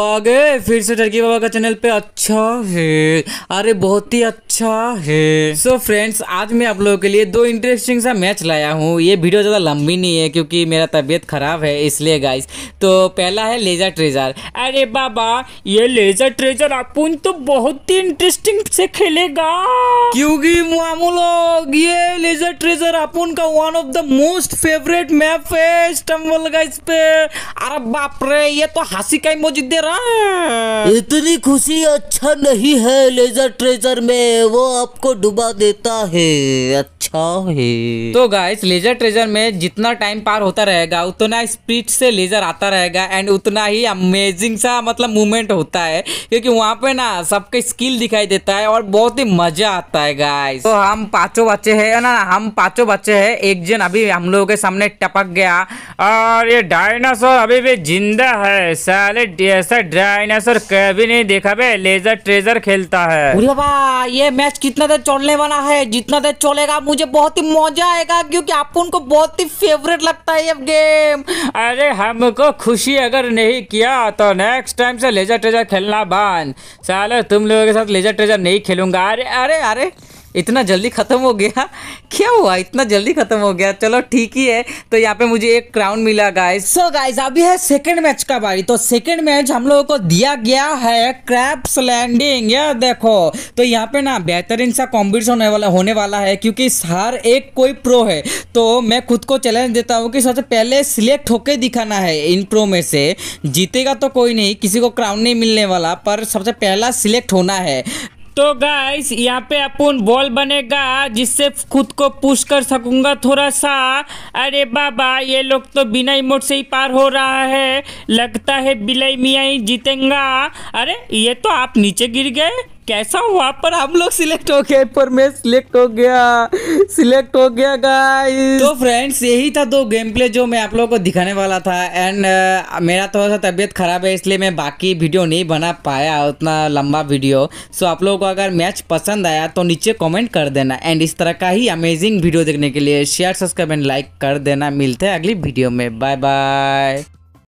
आ गए फिर से टर्की बाबा का चैनल पे अच्छा है अरे बहुत ही अच्छा है सो so फ्रेंड्स आज मैं आप लोगों के लिए दो इंटरेस्टिंग सा मैच लाया हूँ ये वीडियो ज़्यादा लंबी नहीं है क्योंकि मेरा तबीयत ख़राब है इसलिए गाइस तो पहला है लेज़र ट्रेजर अरे बाबा ये लेज़र ट्रेजर आप तो बहुत ही इंटरेस्टिंग से खेलेगा क्योंकि लोग ये लेज़र ट्रेजर आप का one of the most favourite map है स्टम्बल गाइस पे अरे बाप रे ये तो हंसी का इमोजी दे रहा है इतनी खुशी अच्छा नहीं है लेजर ट्रेजर में वो आपको डुबा देता है अच्छा है तो गाइस लेजर ट्रेजर में जितना टाइम पार होता रहेगा उतना स्पीड से लेजर आता रहेगा एंड उतना ही अमेजिंग सा मतलब मूवमेंट होता है क्योंकि वहाँ पे ना सबके स्किल दिखाई देता है और बहुत ही मजा आता है गाइस तो हम पांचों बच्चे है ना हम पांचों बच्चे है एक जन अभी हम लोगों के सामने टपक गया और ये डायनासोर अभी भी जिंदा है साले ऐसा डायनासोर कभी नहीं देखा भे लेजर ट्रेजर खेलता है ये मैच कितना देर चलने वाला है जितना देर चलेगा मुझे बहुत ही मजा आएगा क्योंकि आपको उनको बहुत ही फेवरेट लगता है ये गेम अरे हमको खुशी अगर नहीं किया तो नेक्स्ट टाइम से लेजर ट्रेजर खेलना बंद साले तुम लोगों के साथ लेजर ट्रेजर नहीं खेलूंगा अरे अरे अरे इतना जल्दी ख़त्म हो गया क्या हुआ इतना जल्दी ख़त्म हो गया चलो ठीक ही है तो यहाँ पे मुझे एक क्राउन मिला गाइस सो गाइस अभी है सेकंड मैच का बारी तो सेकंड मैच हम लोगों को दिया गया है क्रैप्स लैंडिंग या देखो तो यहाँ पे ना बेहतरीन सा कॉम्पिटिशन होने वाला होने वाला है क्योंकि हर एक कोई प्रो है तो मैं खुद को चैलेंज देता हूँ कि सबसे पहले सिलेक्ट होके दिखाना है इन प्रो में से जीतेगा तो कोई नहीं किसी को क्राउन नहीं मिलने वाला पर सबसे पहला सिलेक्ट होना है तो गाइस यहाँ पे अपन बॉल बनेगा जिससे खुद को पुश कर सकूंगा थोड़ा सा अरे बाबा ये लोग तो बिना इमोट से ही पार हो रहा है लगता है बिलाई मियाँ ही जीतेंगा अरे ये तो आप नीचे गिर गए कैसा हुआ पर हम लोग सिलेक्ट हो गए पर मैं सिलेक्ट हो गया सिलेक्ट हो गया गाइस तो फ्रेंड्स यही था दो गेम प्ले जो मैं आप लोगों को दिखाने वाला था एंड uh, मेरा थोड़ा सा तबियत खराब है इसलिए मैं बाकी वीडियो नहीं बना पाया उतना लंबा वीडियो सो आप लोगों को अगर मैच पसंद आया तो नीचे कमेंट कर देना एंड इस तरह का ही अमेजिंग वीडियो देखने के लिए शेयर सब्सक्राइब एंड लाइक कर देना मिलते हैं अगली वीडियो में बाय बाय